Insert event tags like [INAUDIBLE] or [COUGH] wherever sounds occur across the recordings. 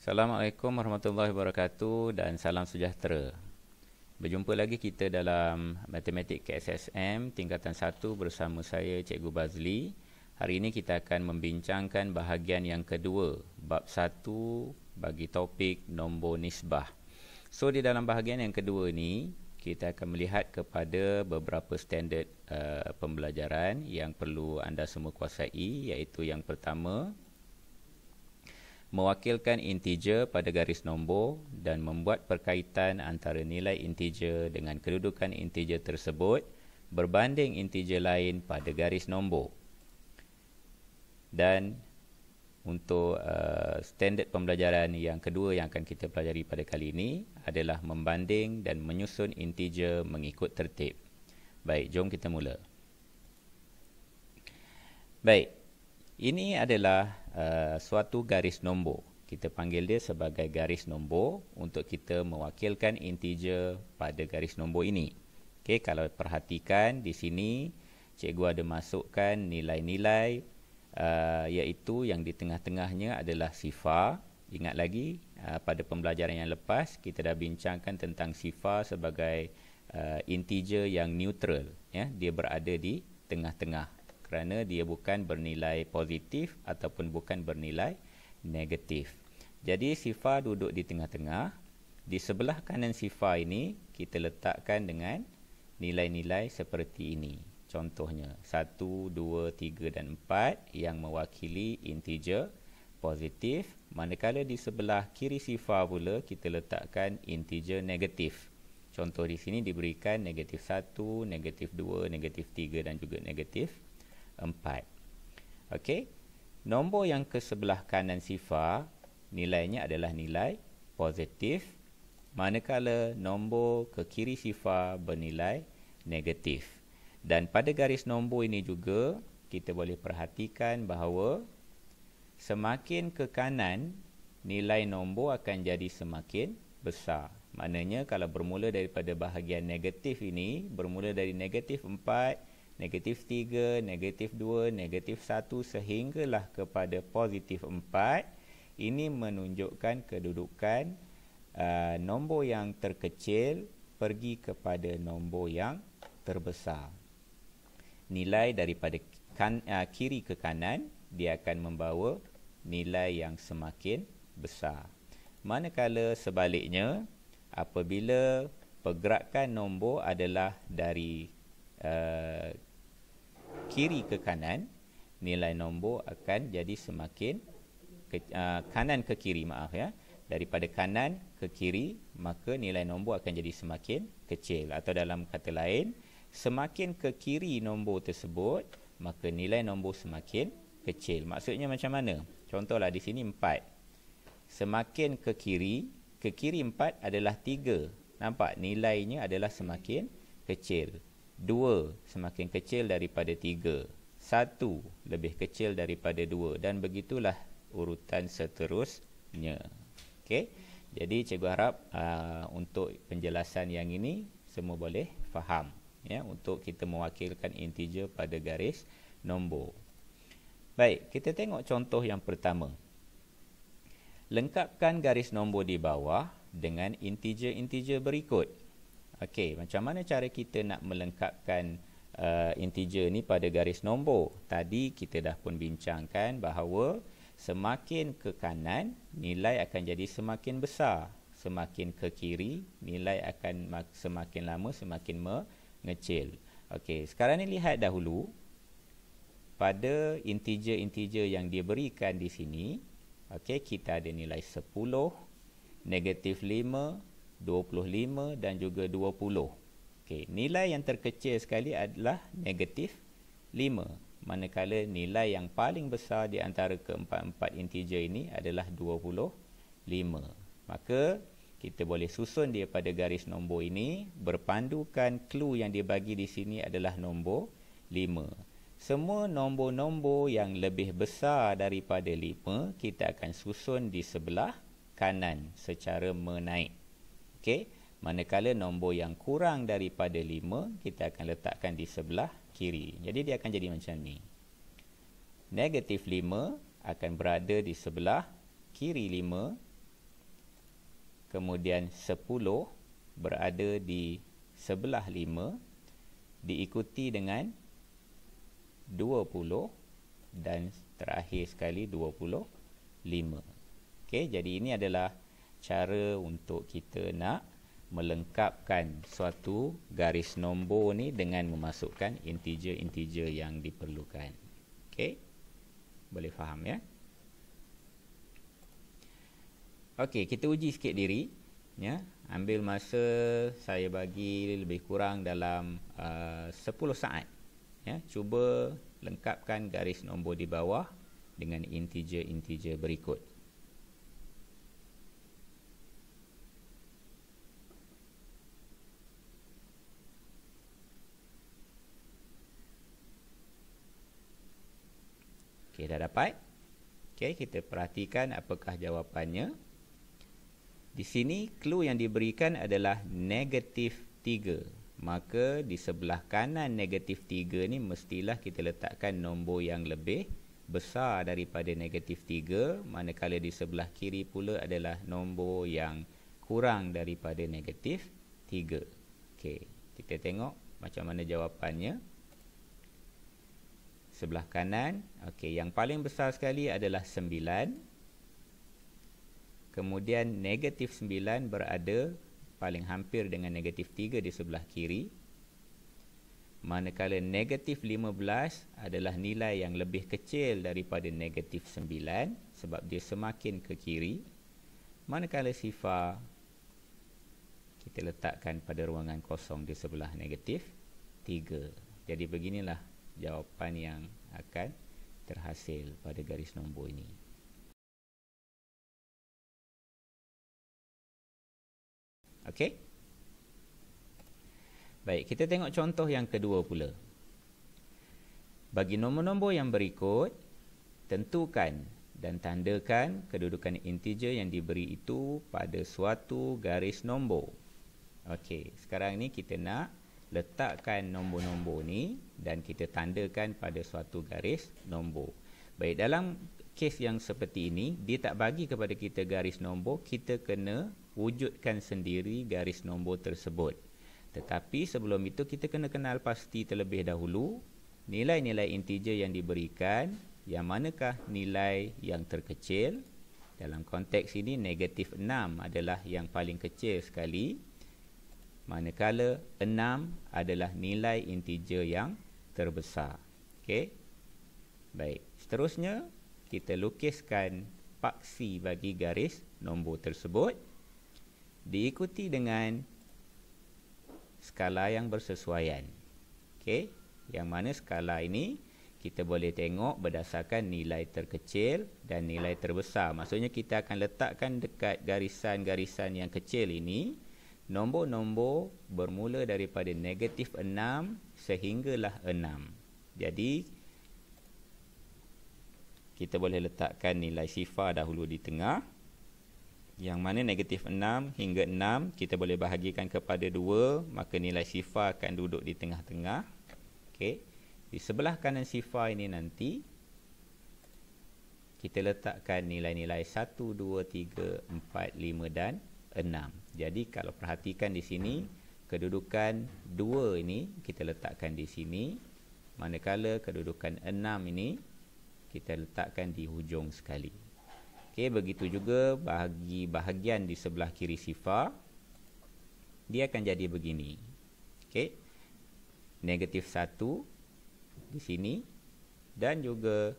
Assalamualaikum warahmatullahi wabarakatuh dan salam sejahtera. Berjumpa lagi kita dalam Matematik KSSM tingkatan 1 bersama saya Cikgu Bazli. Hari ini kita akan membincangkan bahagian yang kedua, bab 1 bagi topik nombor nisbah. So di dalam bahagian yang kedua ni, kita akan melihat kepada beberapa standard uh, pembelajaran yang perlu anda semua kuasai iaitu yang pertama mewakilkan integer pada garis nombor dan membuat perkaitan antara nilai integer dengan kedudukan integer tersebut berbanding integer lain pada garis nombor. Dan untuk uh, standard pembelajaran yang kedua yang akan kita pelajari pada kali ini adalah membanding dan menyusun integer mengikut tertib. Baik, jom kita mula. Baik, ini adalah uh, suatu garis nombor. Kita panggil dia sebagai garis nombor untuk kita mewakilkan integer pada garis nombor ini. Okey, kalau perhatikan di sini cikgu ada masukkan nilai-nilai uh, iaitu yang di tengah-tengahnya adalah sifar. Ingat lagi uh, pada pembelajaran yang lepas kita dah bincangkan tentang sifar sebagai uh, integer yang neutral ya, dia berada di tengah-tengah kerana dia bukan bernilai positif ataupun bukan bernilai negatif. Jadi sifar duduk di tengah-tengah. Di sebelah kanan sifar ini kita letakkan dengan nilai-nilai seperti ini. Contohnya 1, 2, 3 dan 4 yang mewakili integer positif. Manakala di sebelah kiri sifar pula kita letakkan integer negatif. Contoh di sini diberikan negatif 1, negatif 2, negatif 3 dan juga negatif 4 empat. Okey. Nombor yang ke sebelah kanan sifar nilainya adalah nilai positif manakala nombor ke kiri sifar bernilai negatif. Dan pada garis nombor ini juga kita boleh perhatikan bahawa semakin ke kanan nilai nombor akan jadi semakin besar. Maknanya kalau bermula daripada bahagian negatif ini bermula dari negatif 4 negatif 3, negatif 2, negatif 1 sehinggalah kepada positif 4 ini menunjukkan kedudukan uh, nombor yang terkecil pergi kepada nombor yang terbesar nilai daripada kan, uh, kiri ke kanan dia akan membawa nilai yang semakin besar manakala sebaliknya apabila pergerakan nombor adalah dari uh, kiri ke kanan nilai nombor akan jadi semakin ke, uh, kanan ke kiri maaf ya daripada kanan ke kiri maka nilai nombor akan jadi semakin kecil atau dalam kata lain semakin ke kiri nombor tersebut maka nilai nombor semakin kecil maksudnya macam mana contohlah di sini 4 semakin ke kiri ke kiri 4 adalah 3 nampak nilainya adalah semakin kecil Dua semakin kecil daripada tiga. Satu lebih kecil daripada dua. Dan begitulah urutan seterusnya. Okay? Jadi cikgu harap uh, untuk penjelasan yang ini semua boleh faham. Ya, untuk kita mewakilkan integer pada garis nombor. Baik, kita tengok contoh yang pertama. Lengkapkan garis nombor di bawah dengan integer-integer berikut. Okey, macam mana cara kita nak melengkapkan uh, integer ni pada garis nombor? Tadi kita dah pun bincangkan bahawa semakin ke kanan, nilai akan jadi semakin besar. Semakin ke kiri, nilai akan semakin lama, semakin mengecil. Okey, sekarang ni lihat dahulu pada integer-integer yang dia berikan di sini. Okey, kita ada nilai 10, negatif 5, 25 dan juga 20. Okey, nilai yang terkecil sekali adalah negatif 5. Manakala nilai yang paling besar di antara keempat-empat integer ini adalah 25. Maka kita boleh susun dia pada garis nombor ini berpandukan clue yang dia bagi di sini adalah nombor 5. Semua nombor-nombor yang lebih besar daripada 5 kita akan susun di sebelah kanan secara menaik. Okey, manakala nombor yang kurang daripada 5 kita akan letakkan di sebelah kiri. Jadi dia akan jadi macam ni. Negatif 5 akan berada di sebelah kiri 5. Kemudian 10 berada di sebelah 5 diikuti dengan 20 dan terakhir sekali 25. Okey, jadi ini adalah cara untuk kita nak melengkapkan suatu garis nombor ni dengan memasukkan integer-integer yang diperlukan. Okey. Boleh faham ya? Okey, kita uji sikit diri ya. Ambil masa saya bagi lebih kurang dalam uh, 10 saat. Ya, cuba lengkapkan garis nombor di bawah dengan integer-integer berikut. dapat. Okey, kita perhatikan apakah jawapannya. Di sini clue yang diberikan adalah negatif 3. Maka di sebelah kanan negatif 3 ni mestilah kita letakkan nombor yang lebih besar daripada negatif 3. Manakala di sebelah kiri pula adalah nombor yang kurang daripada negatif 3. Okey, kita tengok macam mana jawapannya sebelah kanan. Okey, yang paling besar sekali adalah 9. Kemudian negatif 9 berada paling hampir dengan negatif 3 di sebelah kiri. Manakala negatif 15 adalah nilai yang lebih kecil daripada negatif 9 sebab dia semakin ke kiri. Manakala sifar kita letakkan pada ruangan kosong di sebelah negatif 3. Jadi beginilah jawapan yang akan terhasil pada garis nombor ini. Okey? Baik, kita tengok contoh yang kedua pula. Bagi nombor-nombor yang berikut, tentukan dan tandakan kedudukan integer yang diberi itu pada suatu garis nombor. Okey, sekarang ni kita nak letakkan nombor-nombor ni dan kita tandakan pada suatu garis nombor. Baik dalam kes yang seperti ini, dia tak bagi kepada kita garis nombor, kita kena wujudkan sendiri garis nombor tersebut. Tetapi sebelum itu kita kena kenal pasti terlebih dahulu nilai-nilai integer yang diberikan, yang manakah nilai yang terkecil? Dalam konteks ini negatif 6 adalah yang paling kecil sekali manakala 6 adalah nilai integer yang terbesar. Okay, Baik. Seterusnya kita lukiskan paksi bagi garis nombor tersebut diikuti dengan skala yang bersesuaian. Okay, yang mana skala ini kita boleh tengok berdasarkan nilai terkecil dan nilai terbesar. Maksudnya kita akan letakkan dekat garisan-garisan yang kecil ini nombor-nombor bermula daripada negatif 6 sehinggalah 6. Jadi kita boleh letakkan nilai sifar dahulu di tengah. Yang mana negatif 6 hingga 6 kita boleh bahagikan kepada 2 maka nilai sifar akan duduk di tengah-tengah. Okey. Di sebelah kanan sifar ini nanti kita letakkan nilai-nilai 1 2 3 4 5 dan 6. Jadi kalau perhatikan di sini kedudukan 2 ini kita letakkan di sini manakala kedudukan 6 ini kita letakkan di hujung sekali. Okay, begitu juga bagi bahagian di sebelah kiri sifar dia akan jadi begini. Okay, Negatif 1 di sini dan juga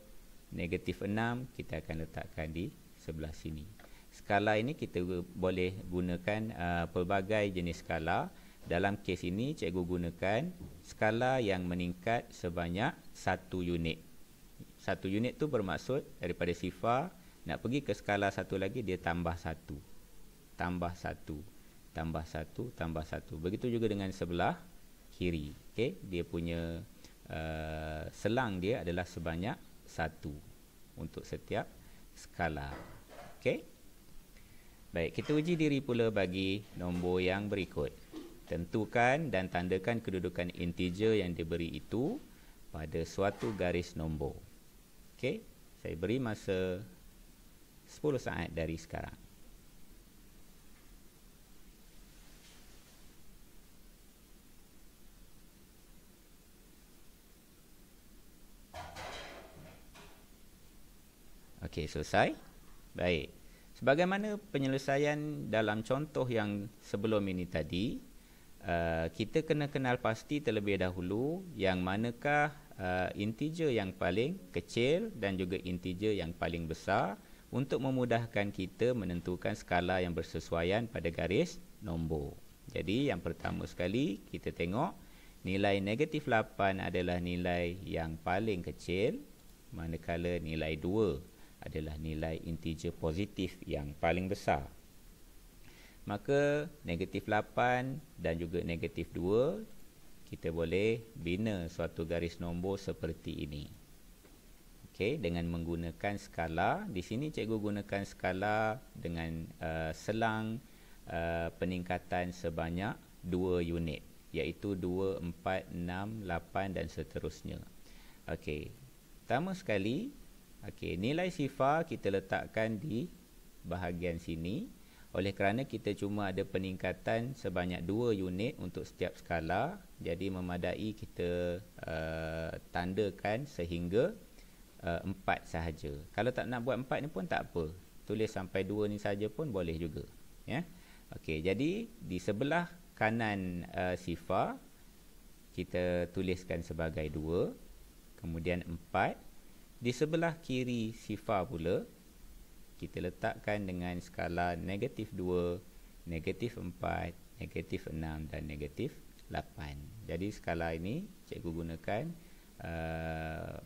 negatif 6 kita akan letakkan di sebelah sini skala ini kita boleh gunakan uh, pelbagai jenis skala. Dalam kes ini cikgu gunakan skala yang meningkat sebanyak satu unit. Satu unit tu bermaksud daripada sifar nak pergi ke skala satu lagi dia tambah satu. Tambah satu. Tambah satu, tambah satu. Begitu juga dengan sebelah kiri. Okay? Dia punya uh, selang dia adalah sebanyak satu untuk setiap skala. Okay? Baik, kita uji diri pula bagi nombor yang berikut. Tentukan dan tandakan kedudukan integer yang diberi itu pada suatu garis nombor. Okey, saya beri masa 10 saat dari sekarang. Okey, selesai. Baik. Sebagaimana penyelesaian dalam contoh yang sebelum ini tadi, uh, kita kena kenal pasti terlebih dahulu yang manakah uh, integer yang paling kecil dan juga integer yang paling besar untuk memudahkan kita menentukan skala yang bersesuaian pada garis nombor. Jadi yang pertama sekali kita tengok nilai negatif 8 adalah nilai yang paling kecil manakala nilai 2 adalah nilai integer positif yang paling besar. Maka negatif 8 dan juga negatif 2 kita boleh bina suatu garis nombor seperti ini. Okay, dengan menggunakan skala, di sini cikgu gunakan skala dengan uh, selang uh, peningkatan sebanyak 2 unit iaitu 2, 4, 6, 8 dan seterusnya. Okay, Pertama sekali, Okey, nilai sifar kita letakkan di bahagian sini oleh kerana kita cuma ada peningkatan sebanyak 2 unit untuk setiap skala jadi memadai kita uh, tandakan sehingga uh, 4 sahaja kalau tak nak buat 4 ni pun tak apa tulis sampai 2 ni saja pun boleh juga ya yeah? okey jadi di sebelah kanan uh, sifar kita tuliskan sebagai 2 kemudian 4 di sebelah kiri sifa pula, kita letakkan dengan skala negatif 2, negatif 4, negatif 6 dan negatif 8. Jadi skala ini cikgu gunakan uh,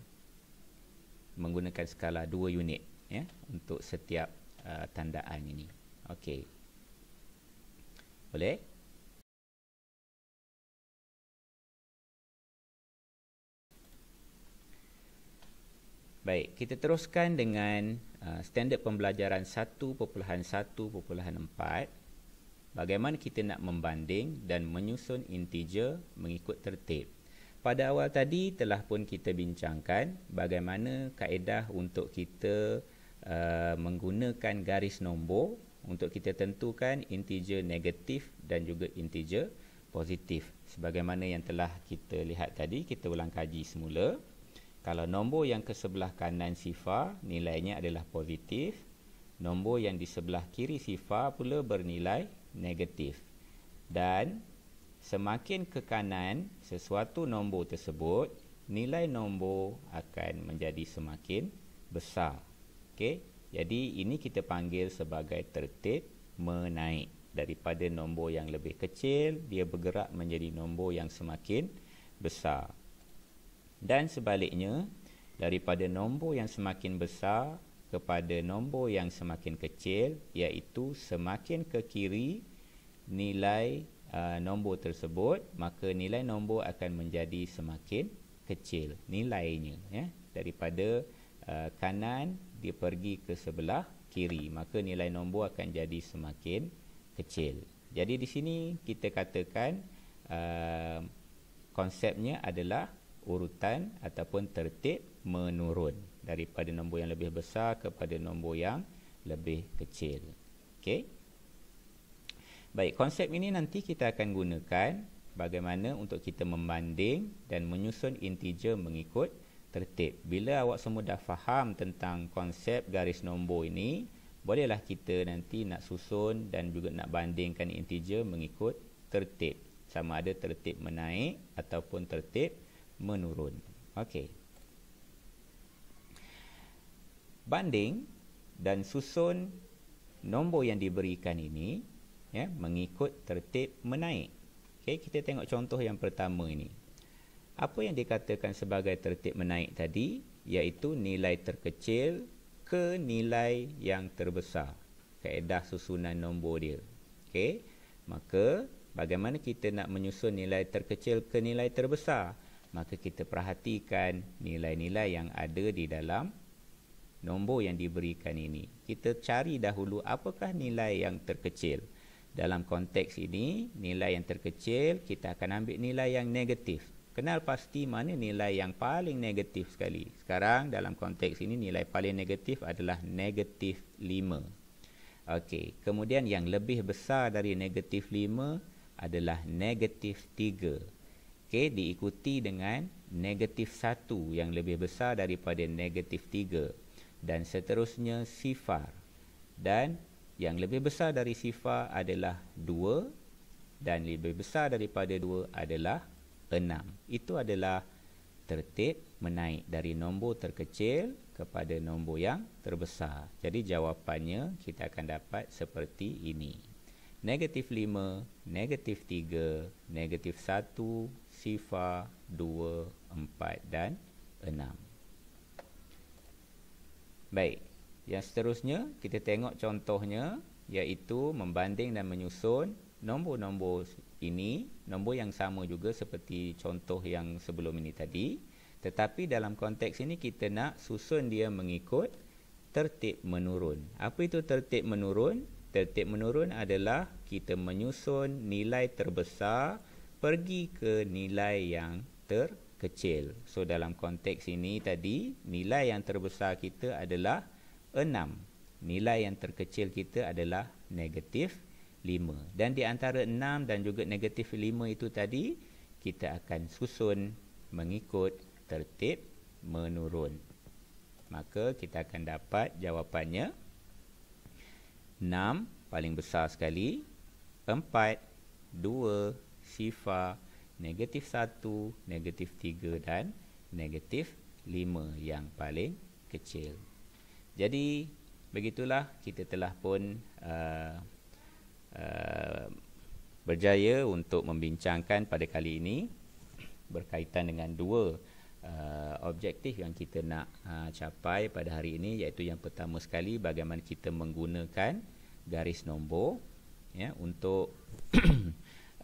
menggunakan skala 2 unit ya untuk setiap uh, tandaan ini. Okey. Boleh? Baik, kita teruskan dengan uh, standard pembelajaran 1.1.4 bagaimana kita nak membanding dan menyusun integer mengikut tertib. Pada awal tadi telah pun kita bincangkan bagaimana kaedah untuk kita uh, menggunakan garis nombor untuk kita tentukan integer negatif dan juga integer positif. Sebagaimana yang telah kita lihat tadi, kita ulang kaji semula. Kalau nombor yang ke sebelah kanan sifar nilainya adalah positif, nombor yang di sebelah kiri sifar pula bernilai negatif. Dan semakin ke kanan sesuatu nombor tersebut, nilai nombor akan menjadi semakin besar. Okey, jadi ini kita panggil sebagai tertib menaik daripada nombor yang lebih kecil dia bergerak menjadi nombor yang semakin besar. Dan sebaliknya, daripada nombor yang semakin besar kepada nombor yang semakin kecil, iaitu semakin ke kiri nilai uh, nombor tersebut, maka nilai nombor akan menjadi semakin kecil nilainya. Ya. Daripada uh, kanan, dia pergi ke sebelah kiri, maka nilai nombor akan jadi semakin kecil. Jadi di sini kita katakan uh, konsepnya adalah urutan ataupun tertib menurun daripada nombor yang lebih besar kepada nombor yang lebih kecil. Okey. Baik, konsep ini nanti kita akan gunakan bagaimana untuk kita membanding dan menyusun integer mengikut tertib. Bila awak semua dah faham tentang konsep garis nombor ini, bolehlah kita nanti nak susun dan juga nak bandingkan integer mengikut tertib. Sama ada tertib menaik ataupun tertib menurun. Okey. Banding dan susun nombor yang diberikan ini ya, mengikut tertib menaik. Okey, kita tengok contoh yang pertama ini. Apa yang dikatakan sebagai tertib menaik tadi iaitu nilai terkecil ke nilai yang terbesar. Kaedah susunan nombor dia. Okey, maka bagaimana kita nak menyusun nilai terkecil ke nilai terbesar? maka kita perhatikan nilai-nilai yang ada di dalam nombor yang diberikan ini. Kita cari dahulu apakah nilai yang terkecil. Dalam konteks ini, nilai yang terkecil kita akan ambil nilai yang negatif. Kenal pasti mana nilai yang paling negatif sekali. Sekarang dalam konteks ini nilai paling negatif adalah negatif 5. Okay, kemudian yang lebih besar dari negatif 5 adalah negatif Okay, diikuti dengan negatif 1 yang lebih besar daripada negatif 3. Dan seterusnya sifar. Dan yang lebih besar dari sifar adalah 2. Dan lebih besar daripada 2 adalah 6. Itu adalah tertib menaik dari nombor terkecil kepada nombor yang terbesar. Jadi jawapannya kita akan dapat seperti ini negatif 5, negatif 3, negatif 1, sifar 2, 4 dan 6. Baik, yang seterusnya kita tengok contohnya iaitu membanding dan menyusun nombor-nombor ini, nombor yang sama juga seperti contoh yang sebelum ini tadi. Tetapi dalam konteks ini kita nak susun dia mengikut tertib menurun. Apa itu tertib menurun? tertib menurun adalah kita menyusun nilai terbesar pergi ke nilai yang terkecil. So dalam konteks ini tadi nilai yang terbesar kita adalah 6. Nilai yang terkecil kita adalah negatif 5. Dan di antara 6 dan juga negatif 5 itu tadi kita akan susun mengikut tertib menurun. Maka kita akan dapat jawapannya 1 enam paling besar sekali empat dua sifar negatif satu negatif tiga dan negatif lima yang paling kecil jadi begitulah kita telah pun uh, uh, berjaya untuk membincangkan pada kali ini berkaitan dengan dua Uh, objektif yang kita nak uh, capai pada hari ini iaitu yang pertama sekali bagaimana kita menggunakan garis nombor ya untuk [CLEARS THROAT]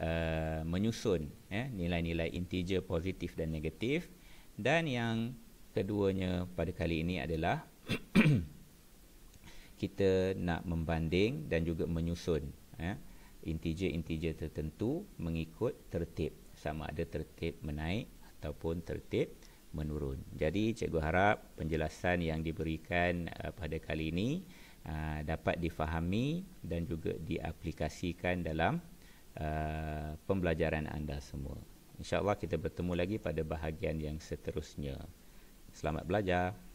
uh, menyusun ya nilai-nilai integer positif dan negatif dan yang keduanya pada kali ini adalah [CLEARS THROAT] kita nak membanding dan juga menyusun ya integer-integer tertentu mengikut tertib sama ada tertib menaik ataupun tertib menurun. Jadi cikgu harap penjelasan yang diberikan uh, pada kali ini uh, dapat difahami dan juga diaplikasikan dalam uh, pembelajaran anda semua. InsyaAllah kita bertemu lagi pada bahagian yang seterusnya. Selamat belajar.